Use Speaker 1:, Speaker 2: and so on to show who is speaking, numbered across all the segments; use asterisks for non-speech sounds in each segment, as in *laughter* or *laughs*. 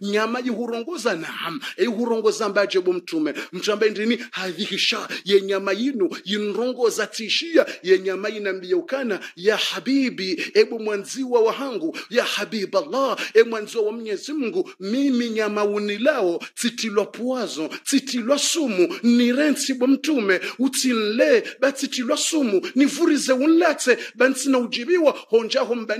Speaker 1: nyama ihurongoza naham ihurongoza ambaye jebo mtume mtu ambaye ndini hadhisha ye nyama yinu yinrongoza tishia ye nyama inambia ukana ya habibi ebu mwanziwa wahangu ya allah e mwanziwa wa mwenyezi mungu mimi nyama unilao titilwa puwazo titilwa sumu ni bwa mtume utinle batsitilwa sumu nivurize unlate bantsina ujibiwa honjaho na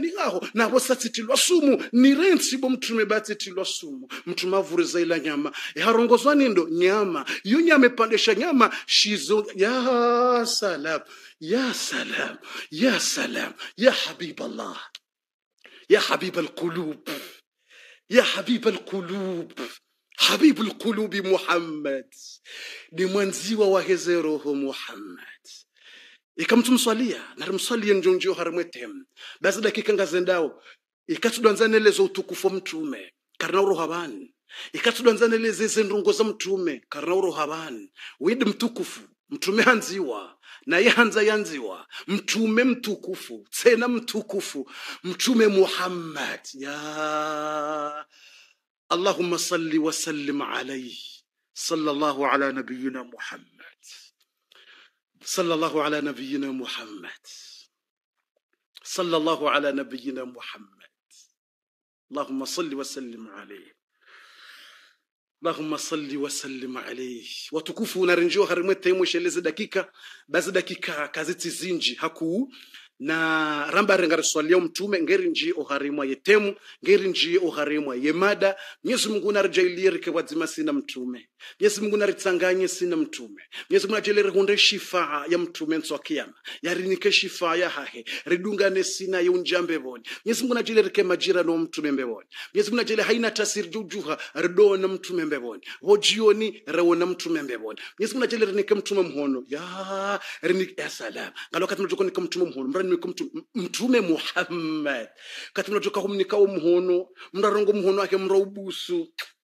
Speaker 1: naho satsitilwa sumu ni bwa mtume batsitilwa sumu masumu mtumavuriza ila nyama harongozwa nindo nyama iyo nyama ipandisha nyama shizo ya salam ya salam ya salam ya habib allah ya habib alqulub ya habib alqulub habibu lqulubi muhammad ni mwanziwa waheze roho muhammad ikamtumswalia narimswalie njonjio harimwetem bazi dakika ngazendao ikatudwanzanelezo utukufu mtume karinauro havani ikatidonzanelezese ndungo za mtume karinauro havani widi mtukufu mtume hanziwa naye hanza yanziwa mtume mtukufu tena mtukufu mtume muhammad ya allahumma salli wasallim alaihi صلى الله على نبينا محمد صلى الله على نبينا محمد صلى الله على نبينا محمد اللهم صل وسلم عليه اللهم صل وسلم عليه وتكفو نرنجو هرمت تيموش اللي بزدكيكا كازيتي زينجي هكو na rambare ngariswalia mtume ngeri nji oharimwa yetemu ngeri nji oharimwa yemada nyesu mungu na narijailie rikewadzima sina mtume nyesu mungu na ritsanganye sina mtume nyesu mungu na jeleri hunde shifa ya mtume nswa kiyama rinike shifa ya hahe ridunga ne sina unjambe mbevoni nyesu mungu na jeleri ke majira no mtume mbe mbevoni nyesu mungu na jeleri haina tasiri jujuha na mtume mbe mbevoni hojioni na mtume mbe mbevoni nyesu mungu na najele rinike mtume mhono ya rinike ya salama ngalo wakati mtume mhono mtume muhammad kati mnatoka kumnikao mhono mnarongo mhono ake mraubusu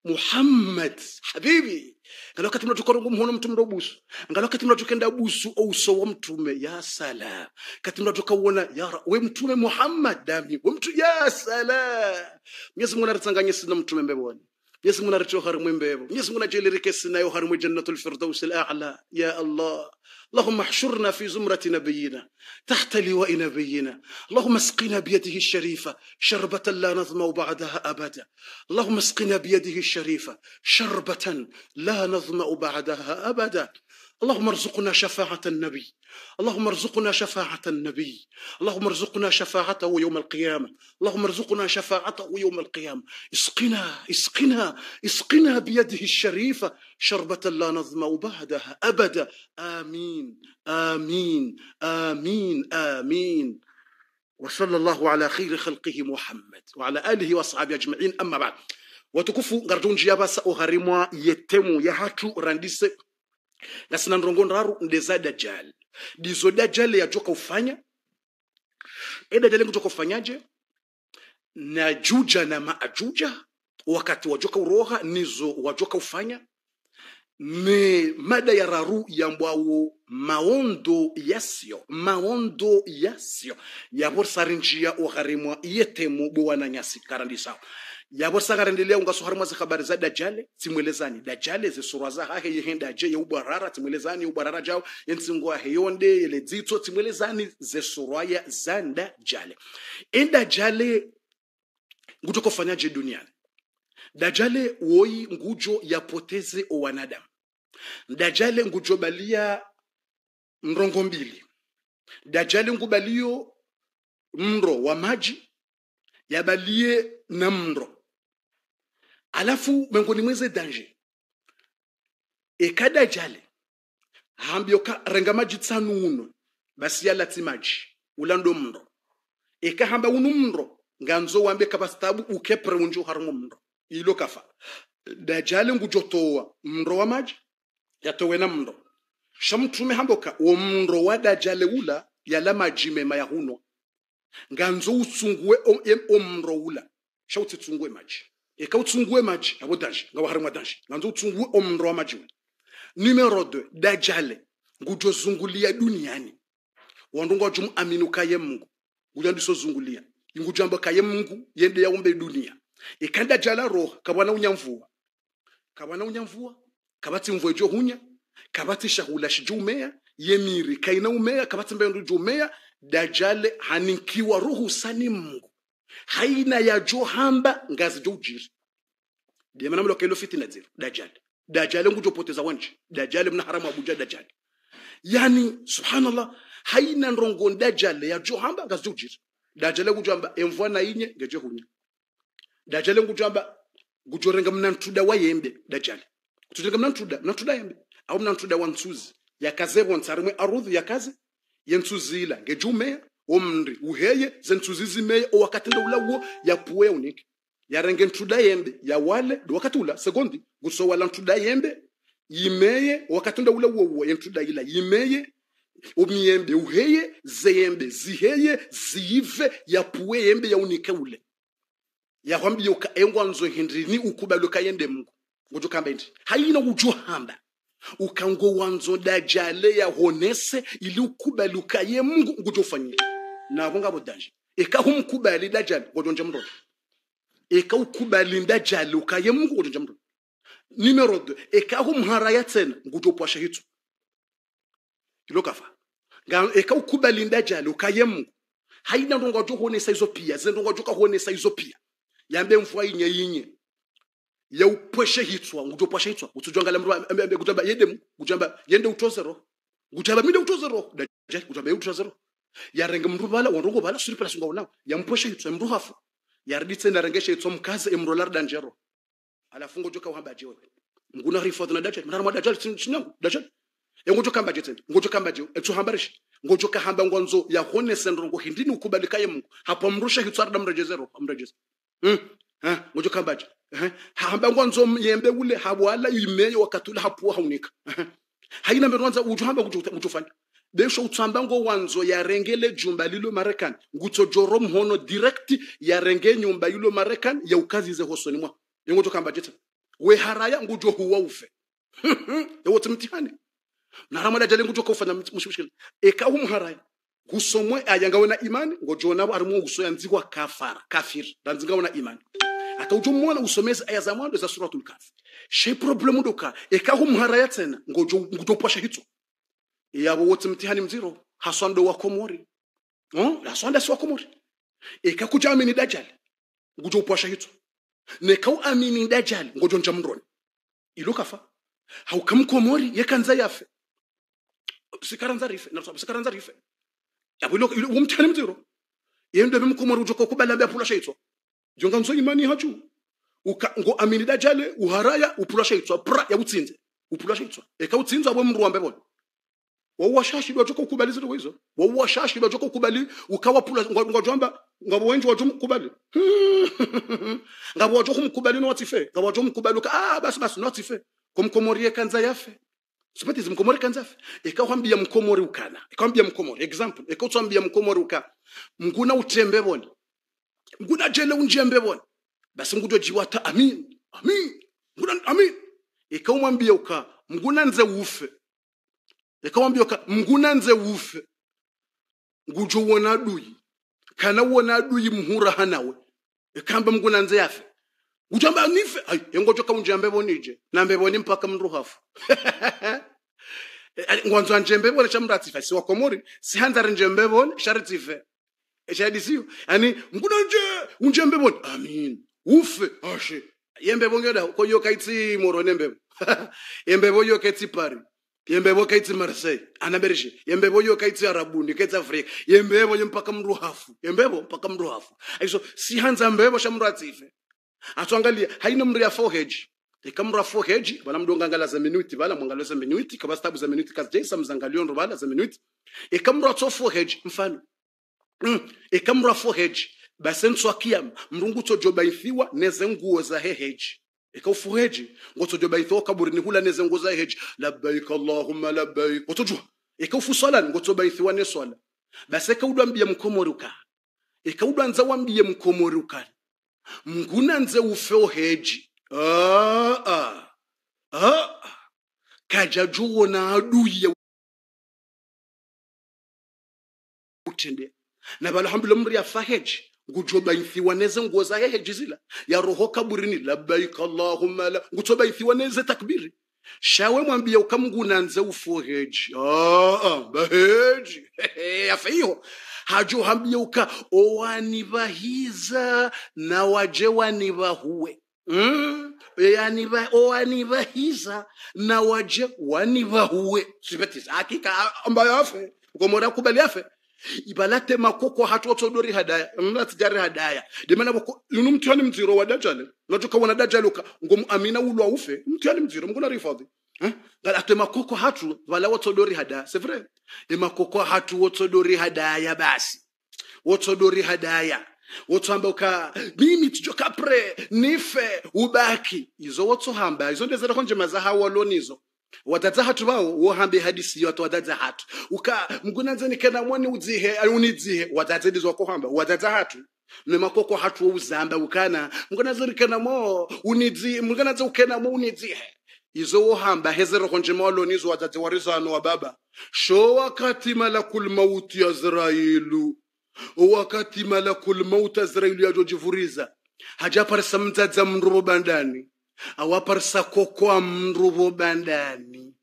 Speaker 1: muhammad habibi ngalo kati rongo mhono mtu mraubusu ngalo kati mnatukenda busu ouso wa mtume ya sala kati uona ya we mtume muhammad dami we mtu ya sala mwenyezi mwana ritanganyesi na mtume mbebone يسمونا رجو من بيبو يسمونا جيل ركسنا يهرم جنة الفردوس الأعلى يا الله اللهم احشرنا في زمرة نبينا تحت لواء نبينا اللهم اسقنا بيده الشريفة شربة لا نظمأ بعدها أبدا اللهم اسقنا بيده الشريفة شربة لا نظمأ بعدها أبدا اللهم ارزقنا شفاعة النبي اللهم ارزقنا شفاعة النبي اللهم ارزقنا شفاعته يوم القيامة اللهم ارزقنا شفاعته يوم القيامة اسقنا اسقنا اسقنا بيده الشريفة شربة لا نظمأ بعدها أبدا آمين آمين آمين آمين وصلى الله على خير خلقه محمد وعلى آله وصحبه أجمعين أما بعد watukufu غردون جيابا oharimwa yetemu yahatu رانديسي na sinandrongondraro ndeza dajali dizo dajali yajoka ufanya edajali eh, ngujoka ufanyaje na juja na maajuja wakati wajoka uroha nizo wajoka ufanya me mada ya raru yambwawo maondo yasio maondo yasyo yavosarinjia ogharimwa yetemo bowananyasi nyasi sawa yavosakarendeleya ungasoharumwa zikhabari za dajale timwelezani dajale zisurwa za hahe yehenda je yeubwarara tsimwelezani yeubwarara jawo yentsingwa heyonde yele dzitso tsimwelezani zesurwaya za ndajale endajale ngutokofanyaje duniani dajale woyi ngujo yapoteze owanadamu dajale ngujo ngujobalia mrongo mbili dajale ngubalio mro wa maji yabalie na mro Alafu miongoni mweze danje ekada jale hambi renga maji tsanu uno basi yala timaji ulando mndo hamba unu mndo nganzo wambe kabastabu ukepre unjo harungu mndo ilo kafa dajale ngujotowa mndo wa maji na mndo shamtume hamboka wo mndo wa dajale ula yala maji mema huno nganzo usungue omndo ula shautitsungue maji eka utsungue maji abo nga wahari mwa utsungue omndo wa maji numero 2 dajale ngujozungulia duniani wandunga wajumu aminu kaye mungu nguja kaye mungu yende dunia ikanda jala unyamvua unyamvua kabati mvua hunya kabati shahula yemiri kaina kabati mungu haina yajo hamba ngazi jo ujiri demana mlo ilo fitina zero dajali dajali poteza wanje dajali mna haramu abuja dajali yani subhanallah haina ndongo dajali yajo hamba ngazi jo ujiri dajali ngujamba emvwa na inye ngeje hunya dajali ngujamba gujorenga mnantuda wayembe dajali ntuda mnantuda ntuda yembe au mna ntuda wa ntuzi mnantuda wantsuzi yakazebwa ntsarimwe arudhu yakaze yentsuzila ngejumeya omundri uheye zentuzi zimeye owakati ndaula wo yapuwe unike yarenge ntuda yembe yawale wakati ula sekondi gusowala ntuda yembe yimeye wakati ndaula wo wo yentuda ila yimeye omiyembe uheye zeyembe ziheye ziive yapuwe yembe yaunike ule yahwambi yoka engwa nzo hindrini ukubaluka yende mungu ngujukamba indi haina ujuhamba ukango wanzo dajale yahonese ili ukubaluka ye mungu ngujufanyile nakonga bodanje ekahumkubali dajali kodonja mtoto ekahukubali ndajali ukaye mungu kodonja mtoto numero 2 ekahumharaya tsena ngutopwasha hitso ilokafa ekahukubali ndajali ukaye mungu haina ndongo johonesa izo pia zine ndongo jokahonesa izo pia yambe mfwa inye inye ya upweshe hitswa ngutopwasha hitswa utsujwangala mndu kutamba yende kutamba yende utozero kutamba minde utozero dajali kutamba yende utozero yarenge mndu vala wandu vala suri pala sunga unao yamposha mndu hafu yariditse ndarengesha hitso mkazi emrolar danjero alafungo joka uhamba jewe nguna rifodhana dajali mnara mwadajali sinyangu dajali yangojo kamba jetse ngojo kamba je etso hambarishi ngojo ka hamba ngonzo e, ya hone sendro hindini ukubalika ye mungu hapo mrusha hitsar da mrejezero mrejez mm ha ngojo kamba je ha hamba ngonzo yembe ule habwala imeyo wakatula hapo haunika haina mberonza ujo hamba besho utsambango wanzo ya rengele jumba lilo marekani nguto ngutsojoro mhono direct ya renge nyumba ilo marekani ya ukazi yaukazize hosoni mwa yengo tokamba jeta we haraya ngujo huwa ufe *laughs* yewoti mtihani naramoda jale ngujo na mushimshikile eka umharaya gusomwe ayangawe na imani ngo jona ngojonabo arimo gusoya nzigwa kafara kafir danzingawe na imani ujo mwana usomeza aya za mwanzo za suratul kaf she problem doka eka umharaya tsena ngojo ngujo pasha hitso yabowotse mtihani mziro haswanda wakomori no? haswanda si wakomori ekakuja amini dajali nguja upwasha hito nekau amini dajali ngojo nja mroni ilo kafa haukamkomori yekanza yafe sikaranza rife narusaba sikaranza rife yabo ilo umtihani mziro yendo bimkomori ujoko kubala byapula shaitso jonga nzo imani hachu uka ngo amini dajale uharaya upula shaitso pra yabutsinze upula shaitso eka utsinzwa bo mruwa mbebona wauwashashidi wachoka ukubali zile hizo wauwashashidi wachoka ukubali ukawa pula ngojomba ngabo wenji wacho mkubali *laughs* ngabo wacho kumkubali no watife ngabo wacho mkubali ka ah basi basi no watife kumkomorie kanza yafe sipati zimkomori kanza yafe ikawambia mkomori ukana ikawambia mkomori example ikawambia mkomori uka mguna utembe boni mguna jele unjembe boni basi ngudo jiwata amin amin mguna amin ikawambia uka mguna nze ufe yakamwambia mngunanze ufe ngujo wona adui kana wona adui mhura hanawe ikamba mngunanze yafe ngujamba nife ayo engojo kaunjambe bonije nambe ni mpaka mruhafu *laughs* eh, eh, ngwanzwa njembe bone chamratsifa siwa komori si sihandari njembe bone sharitsife shadisiyo eh, yani nje, unjembe bone amin ufe ashe yembe bonge da koyo kaitsi moro nembe *laughs* yembe boyo ketsi pari yembevo kaitsi marseille anabereshe yembevo yo kaitsi arabundi kaitsi afrika yembevo yo mpaka mndu hafu yembevo mpaka mndu hafu aiso sihanza mbevo sha mndu atsife atwangalia haina mndu ya foheji ikamra foheji vala mndu ongangala za minuti vala mwangalio za minuti kava stabu za minuti kazijaisa mzangaliondo vala za minuti ikamra tso hedge mfano mm. ikamra hedge basi kiam mrungu tsojobaithiwa neze nezenguo za heheji ikaufu heji ngotojo baitho ni hula nezengoza heji labbaik allahumma labbaik ngotojwa ikaufu swala ngoto baitho wane swala basi kaudwa mbia mkomoruka ikaudwa nza wambie mkomoruka mguna nze ufeo heji ah ah ah kajajuo na adui ya utende na balhamdulillah mri afaheji ngucobaithiwa neze nguoza hehe jizila ya roho kaburini labaik allahumma la ngucobaithiwa neze takbiri shawe mwambia ukamngu nanze ufoheji baheji afeiho haju hambia uka owanivahiza na waje wanivahuwe mm. yaniva na waje wanivahuwe sipetiza hakika ambayo afe ukomora kubali afe ibalate makoko hatotodori hadaya mnatijari hadaya demana boko lunu mtihani mziro wa dajale najoka wana dajale uka ngom amina wa ufe mtihani mziro mgona rifadhi eh? ate makoko hatu wala watu wotodori hadaya sevre de makoko hatu watu wotodori hadaya basi watu wotodori hadaya watu amba uka mimi pre nife ubaki izo watu hamba izo ndezera konjema za hawalonizo wadatsa hathu vawo wohambe ihadisiyo atowadadza hathu uka mgunanza nikena mwani udzihe unidzihe wadadza dizwa hamba wadadza hathu hatu wo uzamba ukana mgunanza nikena mo unidzi mgunanza ukena mo unidzihe izo wo hamba wohamba hezerohonje zo wadadze warizano wa baba sho wakati malakul maut ya zrailu wakati malakul maut mauti azrailu yajojivuriza hajaparisa mdzadza mndrobo bandani awaparisa kokwa mndu wobandani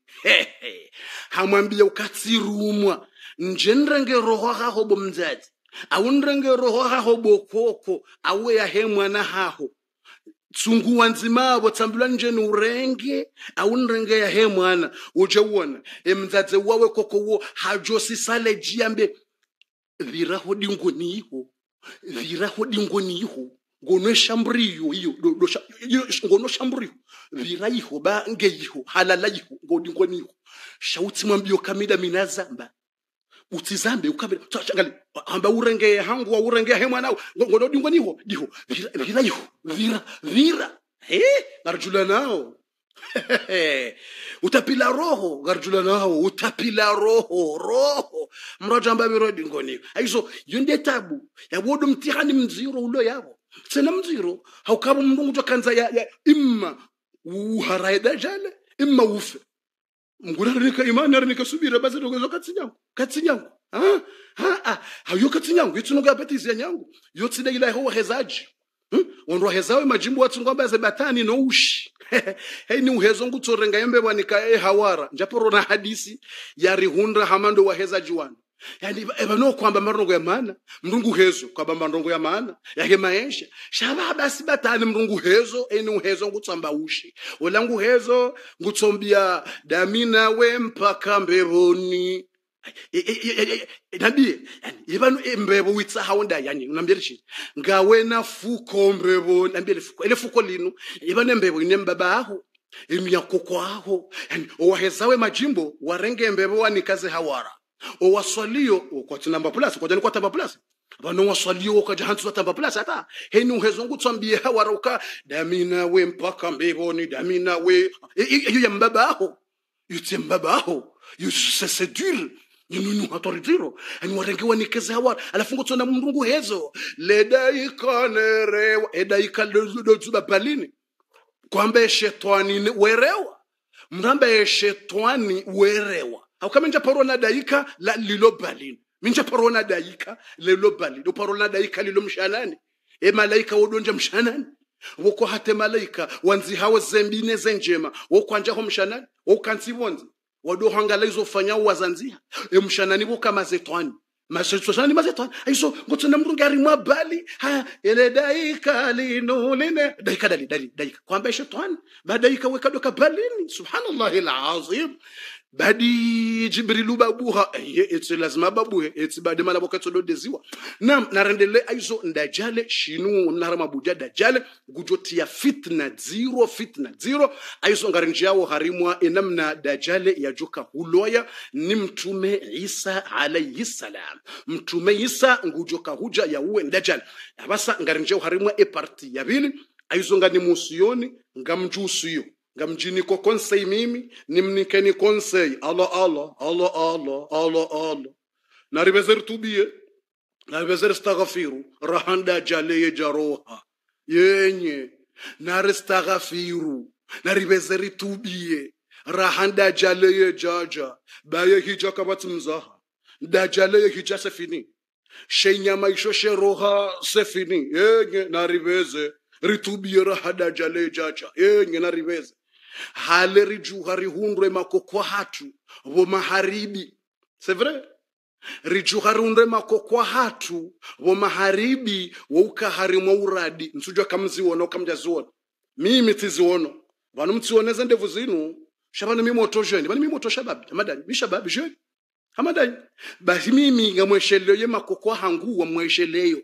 Speaker 1: hamwambia ukatsirumwa njenrenge roho haho bomzazi aunrenge roho haho bokoko auyahe mwana haho tsunguwa nzima avo tsambilwa njeni urenge aunrenge he mwana uje uona emdzadze wawe koko wo hajosisalejiambe viraho dingoniiho viraho dingoniiho ngonoshamburiyo iyo ngonoshamburiyo virayiho bangeyiho halalayiho ngodingwa niho shautsimwa mbiyo kamida minazamba utizambe ukabira changali amba urenge hangu wa urenge he mwanao ngodingwa niho diho virayiho vira vira eh marjula nao utapila roho garjula nao utapila roho roho mraja ambaye rodi ngoni aizo yonde tabu yawodo mtihani mziro ulo yabo tsena mdziro haukava mulungu twakanza ya, ya imma uharaida jale imma ufe ngurarinika imani arinika subira basi togezo katsinyangu katsinyangu ha ha hayo katsinyangu yitsunuka yapetizi ya nyangu yotsida ila ho hezaji hmm? onro hezawe majimbo atsungwa base batani no ushi *laughs* hey ni uhezo ngutsorenga yembe wanika e hawara njaporo na hadisi yari hundra hamando wa hezaji wana yani evano kwamba marongo ya mana mrungu hezo kwamba marongo ya mana yake maisha shaba basi batani mrungu hezo eni hezo ngutsamba ushi olangu hezo ngutsombia damina we mpaka mbevoni e, e, e, nabiye ivanu mbevo witsa haunda yani unambia lishi ngawe na fuko mbevo nambia fuko ele fuko lino ivanu mbevo ine mbaba aho imyakoko aho yani owahezawe majimbo warenge mbevo wanikaze hawara owaswaliyo okwatinamba pulasi kwaja nikwatamba pulasi vano waswaliyo okajahantu zatamba pulasi ata heni uhezongutsa mbiyeha waroka damina we mpaka mbevoni damina we iyo ya mbaba aho yutse mbaba aho yusesedure ninunu hatoritiro aniwarengewa nikeze hawara alafungutsona mndungu hezo ledaikanerewa edaikalozuba palini kwamba eshetwani werewa mramba eshetwani werewa awukha minja parona daika la lilobalini minja parona daika lilo lilobalini uparona daika lilo mshanani e emalaika wodonja mshanani woko hate malaika wanzi wanzihawe zembine zenjema woko wokwanjaho mshanani wokansivonzi wadohangala izofanya wazanziha emshanani wokamazethwani masosani mazetwana aiso ngotsona mrungi ari bali ha ele daika lino lene daika dali dali daika kwamba ishetwana madaika wekadoka balini subhanallahi alazim badi jibrilu babuha eye eh, etse lazima babuhe etse bade mala deziwa nam narendele aizo ndajale shinu naramabuja dajale gujoti ya fitna zero fitna zero aizo ngarenjiawo harimwa enamna dajale ya juka huloya ni mtume isa alayhi salam mtume isa ngujoka huja ya uwe ndajale abasa ngarenjiawo harimwa e parti eparti yabili aizonga ni musiyoni ngamjusiyo ngam jini ko conseil mimi nimnikeni konsei alo alo alo alo alo alo allah naribezer tubie naribezer stagafiru rahanda jaleye jaroha yenye stagafiru naribezeri tubie rahanda jaleye jaja baye hija kabat mzaha dajaleye hija sefini shenya maisho sheroha sefini yenye naribeze ritubie rahanda jaleye jaja yenye naribeze hale rijuha rihundwe makokwa hatu vomaharibi sevre rijuha rihundwe makokwa hatu vomaharibi woukahari mwa uradi nsujwa kamziwona ukamjaziwona mimi tiziwono vanu mtsioneze ndevu zinu shavanu mimoto jweni vanu mimoto shababi amadanyi mishababi jeni amadanyi basi mimi nga ngamwesheleyo ye makokwa hanguwa mwesheleyo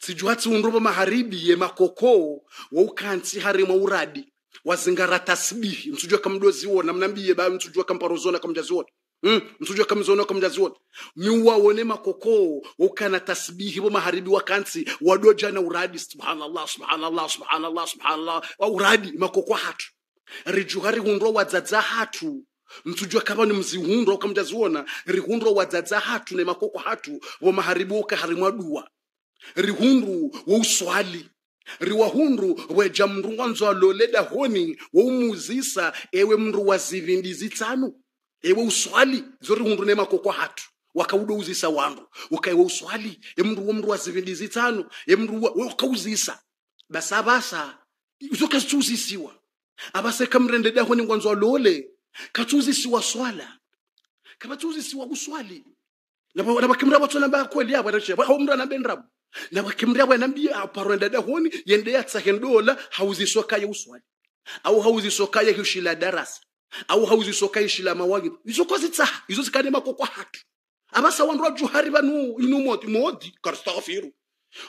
Speaker 1: tsijwa tsiundro vomaharibi ye makoko woukansi hari mwa uradi wazingara tasbihi msujua kamdozi wona mnambiye ba msujua kamparozona kamjazi wona Mm, msujua kamzona kamjazi wona miwa wone makoko ukana tasbihi bo maharibi wa kansi wadoja na uradi subhanallah subhanallah subhanallah subhanallah wa uradi makoko hatu rijuhari hundro wadzadza hatu mtujua kama ni mzihundwa ukamjaziona rihundwa wadzadza hatu ne makoko hatu wo maharibu ukaharimu adua rihundu wouswali riwa hundu weja mndu wanzwa loleda honi woumuzisa ewe mndu wazivindi tsanu ewe uswali zori hundu nemakokwa hatu wakaudozisa wandu ukaiwe uswali emndu wo mndu wazivindi zitsanu emndu wakauzisa basi abasa zokazitsuzisiwa abase kamrendeda honi ngwanzwa lole katsuzisiwa swala kabatsuzisiwa kuswali nabakimra batsona bakweli abo rashe ba umndu anambendrabo na wakimria bwenambia aparwenda dahoni yende hauzi soka ya uswali au hauzi soka ya hishila darasa au hauzi soka ya shila mawagi hizo kozi izokozitsaha hizo zikane makokwa hatu abasa wandu wajuhari inu moti modi karstafiru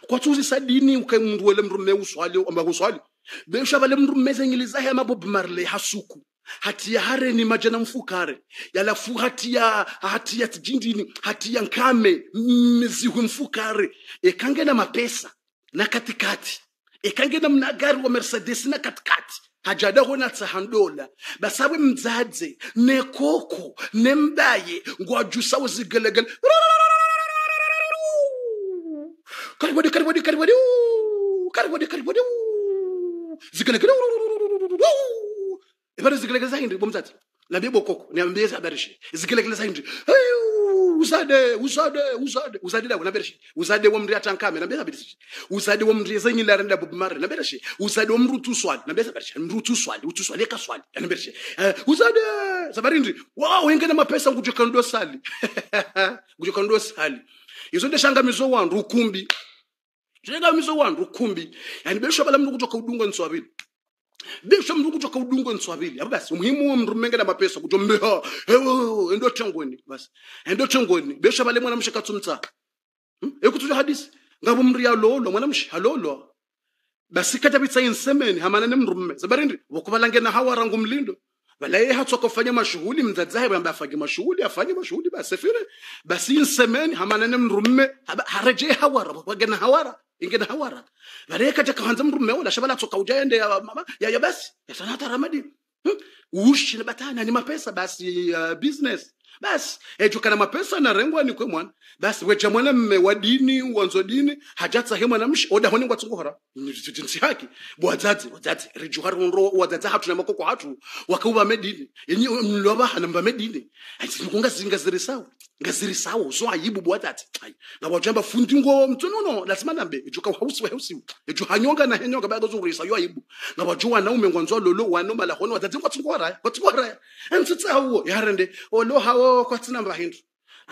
Speaker 1: kwa dini sadini wele mrume uswali amba uswali besha bale mrume zengilizahe mabob marle hasuku hatiya hareni majana mfukare yalafu hatiya hatiya tijindini hatiya nkame mzihu mfukare ekangena mapesa na katikati ekangena mnagari wa mercedes na katikati hona tsahandola basawe mzadze nekoko nemdaye ngwajusawe zigelegele karibodi karibodi karibodi karibodi karibodi zigelegele Ebado zikelekeza hindi bomzati. na bibo koko ni ambeza habari shi habarishi. Zikelekeza hindi. Hey, usade usade usade usade dawo na nabirishi. usade wo mria tankame na habarishi. usade wo mria zenyi la renda bob mare nabirishi. Uzade wa mrutu swali nambia habarishi. Mrutu swali, utu swali ka swali nabirishi. Uh, uzade sabarindi. wa wengine mapesa kando sali. kando sali. Izo ndeshangamizo wandu ukumbi. mizo wandu ukumbi. Yani besho bala mndu kutoka udunga nswabili desha mndu kutoka udungo nswavili aba basi umuhimu wa mndu mmengena mapesa kuti mbeha hewo endo tengweni basi endo tengweni besha bale mwana mshe katsumtsa hmm? ekutsuja hadisi ngabo mndu lolo mwana mshe halolwa basi katabitsa insemeni hamana ne mndu mme sabarindi hawa rangu mlindo balaye hatsoka kufanya mashuhuli mdzadzahe bamba afanye mashuhuli afanye mashuhuli basi fire basi insemeni hamana ne mndu mme harejee hawara wagena hawara ingena hawara bareka je kahanza mrume la shabala tsoka ujaende ya mama ya, ya basi ya sana sanata ramadi hmm? ushi na batana ni mapesa basi uh, business basi echo kana mapesa na narengwa ni kwe mwana basi wecha mwana mme wa dini wanzo dini hajatsa he mwana mshi oda honi ngwatsungohora nsi haki bwadzadzi wadzadzi rijuhari unro wadzadza hatu na makoko hatu wakauva medini yenyi mlova mm, hana mba medini aisi kunga zinga ziri ngazirisao zo ayibu bwatati hayi ngabajamba fundi ngo mtununo lazima nambe ejuka hausi wa hausi eju hanyonga na henyonga baga zo risa yo ayibu ngabajua na ume ngwanzo lolo wano mala hono watati ngo tsingora ngo tsingora ensutsa hawo ya yarende olo hawo kwa kwatsina mbahindu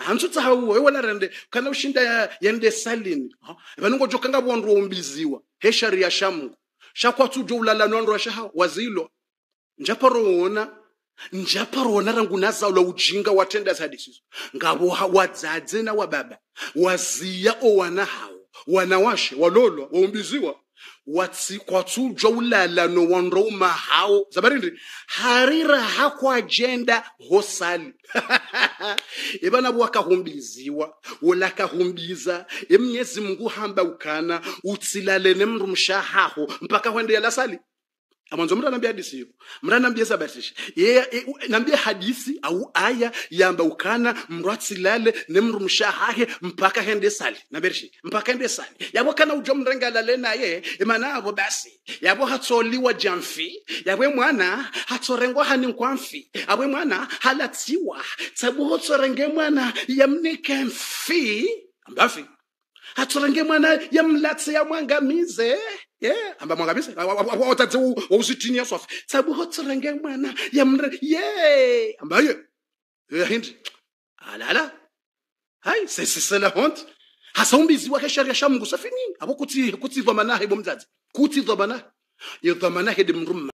Speaker 1: hantsutsa ah, hawo ewala rende kana ushinda yende salini vanongo joka ngabondwa umbiziwa heshari ya shamu shakwa shakwatsujo ulala nonrwa shaha wazilo njaparo ona njapariwo narangunazaula ujinga watenda sadisizo ngavo wadzadze na wababa waziya wana hawo wana washe walolwa waumbiziwa kwatsudzwa ulalano wanrouma hawo zabarindi harira hako ajenda hosali ivanavo *laughs* wakahumbiziwa ulakahumbiza imnyezi e mungu hamba ukana utsilalene nemndu mshahaho mpaka hwendeyala sali mwanzo mtu anaambia hadithi hiyo mtu anaambia sabatishi yeye e, naambia hadithi au aya yamba ukana mratsilale nemru mshahahe mpaka hende sali na berishi mpaka hende sali yabo kana ujo mrenga lale na ye imana abo basi yabo hatsoliwa jamfi yabo mwana hatsorengwa hani kwamfi abo mwana halatiwa tsabu hotsorenge mwana yamnike mfi ambafi hatsorenge mwana yamlatse yamwangamize ye hamba mwangamisa wautadze wousitinia swafa tsabwihotsorenge mwana yamre ye hamba ye yoyahindi alala hayi sesisela honti hasaumbiziwa ke sheria sha mungu safinini abo kutsivwa manahe bo mdzadzi kutsivwa manahe yedhwa manahe dimrumma